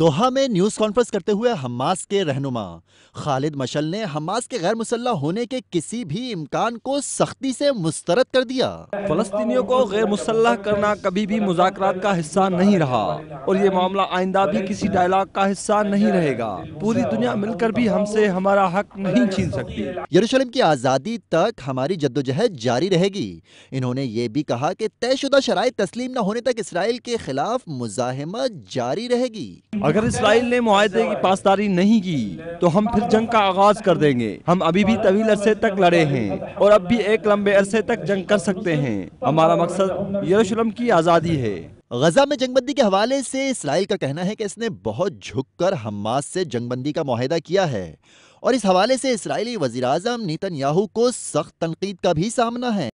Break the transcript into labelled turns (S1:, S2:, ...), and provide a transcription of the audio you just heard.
S1: दोहा में news conference करते हुए हमास के रहनुमा खालिद मशल ने हमास के गैर मुसल्ला होने के किसी भी इम्कान को सख्ती से मुस्तरद कर दिया फलस्तीनियों
S2: को गैर मुसल्ला करना कभी भी मुजाकरात का हिस्सा नहीं रहा और ये मामला आइंदा भी किसी
S1: डायलॉग का हिस्सा नहीं रहेगा पूरी दुनिया मिलकर भी हमसे हमारा हक नहीं छीन सकती यरूशलेम की आज़ादी तक हमारी जद्दोजहद जारी रहेगी इन्होंने ये भी कहा की तयशुदा शराय तस्लीम न होने तक इसराइल के खिलाफ मुजाहमत जारी रहेगी अगर इसराइल ने माहदे की पासदारी नहीं की तो हम फिर जंग का आगाज कर देंगे हम अभी
S2: भी तवील अरसे तक लड़े हैं और अब भी एक लंबे अरसे तक जंग कर सकते हैं हमारा
S1: मकसद यरूशलेम की आज़ादी है गजा में जंगबंदी के हवाले से इसराइल का कहना है कि इसने बहुत झुककर हमास से जंगबंदी का माहदा किया है और इस हवाले से इसराइली वजीर अजम नीतन याहू को सख्त तनकीद का भी सामना है